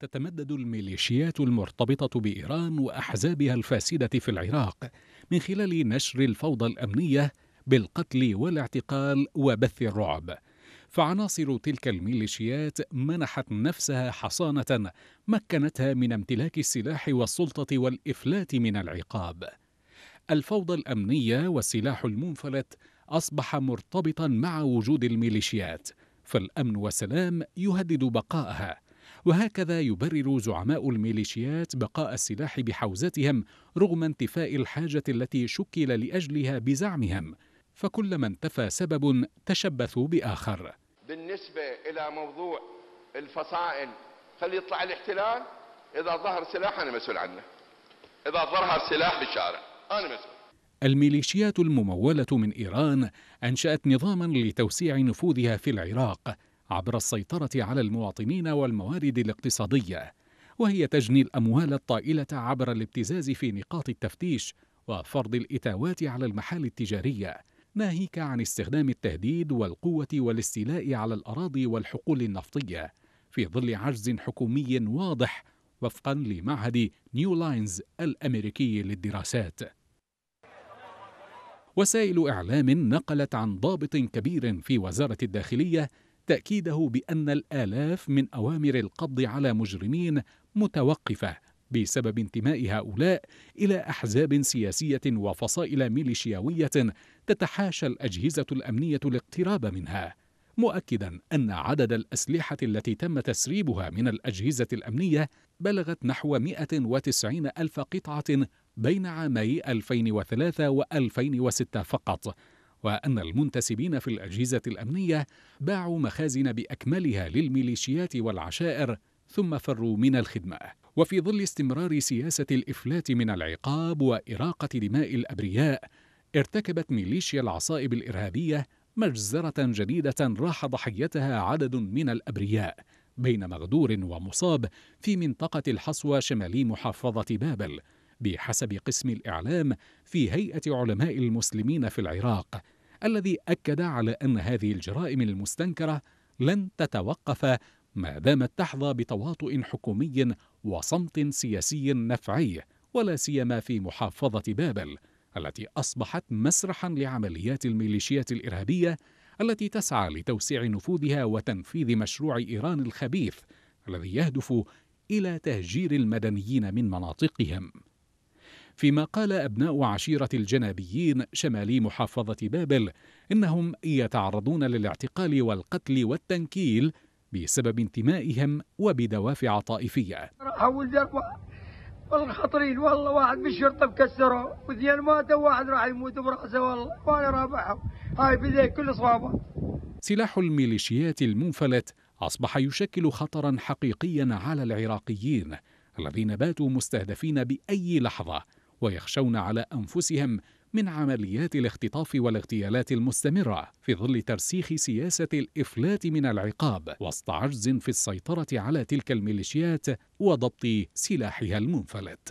تتمدد الميليشيات المرتبطة بإيران وأحزابها الفاسدة في العراق من خلال نشر الفوضى الأمنية بالقتل والاعتقال وبث الرعب. فعناصر تلك الميليشيات منحت نفسها حصانة مكنتها من امتلاك السلاح والسلطة والإفلات من العقاب. الفوضى الأمنية والسلاح المنفلت أصبح مرتبطا مع وجود الميليشيات، فالأمن والسلام يهدد بقائها. وهكذا يبرر زعماء الميليشيات بقاء السلاح بحوزتهم رغم انتفاء الحاجة التي شكل لأجلها بزعمهم فكلما انتفى سبب تشبثوا بآخر بالنسبة إلى موضوع الفصائل خلي يطلع الاحتلال إذا ظهر سلاح أنا مسؤول عنه إذا ظهر سلاح بالشارع أنا مسؤول الميليشيات الممولة من إيران أنشأت نظاما لتوسيع نفوذها في العراق عبر السيطرة على المواطنين والموارد الاقتصادية وهي تجني الأموال الطائلة عبر الابتزاز في نقاط التفتيش وفرض الإتاوات على المحال التجارية ناهيك عن استخدام التهديد والقوة والاستيلاء على الأراضي والحقول النفطية في ظل عجز حكومي واضح وفقا لمعهد نيو لاينز الأمريكي للدراسات وسائل إعلام نقلت عن ضابط كبير في وزارة الداخلية تأكيده بأن الآلاف من أوامر القبض على مجرمين متوقفة بسبب انتماء هؤلاء إلى أحزاب سياسية وفصائل ميليشياوية تتحاشى الأجهزة الأمنية الاقتراب منها مؤكدا أن عدد الأسلحة التي تم تسريبها من الأجهزة الأمنية بلغت نحو 190 ألف قطعة بين عامي 2003 و 2006 فقط وأن المنتسبين في الأجهزة الأمنية باعوا مخازن بأكملها للميليشيات والعشائر ثم فروا من الخدمة وفي ظل استمرار سياسة الإفلات من العقاب وإراقة دماء الأبرياء ارتكبت ميليشيا العصائب الإرهابية مجزرة جديدة راح ضحيتها عدد من الأبرياء بين مغدور ومصاب في منطقة الحصوى شمالي محافظة بابل بحسب قسم الإعلام في هيئة علماء المسلمين في العراق الذي أكد على أن هذه الجرائم المستنكرة لن تتوقف ما دامت تحظى بتواطؤ حكومي وصمت سياسي نفعي ولا سيما في محافظة بابل التي أصبحت مسرحا لعمليات الميليشيات الإرهابية التي تسعى لتوسيع نفوذها وتنفيذ مشروع إيران الخبيث الذي يهدف إلى تهجير المدنيين من مناطقهم فيما قال أبناء عشيرة الجنابيين شمالي محافظة بابل إنهم يتعرضون للاعتقال والقتل والتنكيل بسبب انتمائهم وبدوافع طائفية راحوا جربة والخطرين والله واحد بالشرطة مكسره واثنين ماتوا واحد راح يموت برأسه والله وأنا رابعهم هاي بذي كل صوابه سلاح الميليشيات المنفلت أصبح يشكل خطرا حقيقيا على العراقيين الذين باتوا مستهدفين بأي لحظة ويخشون على أنفسهم من عمليات الاختطاف والاغتيالات المستمرة في ظل ترسيخ سياسة الإفلات من العقاب وسط عجز في السيطرة على تلك الميليشيات وضبط سلاحها المنفلت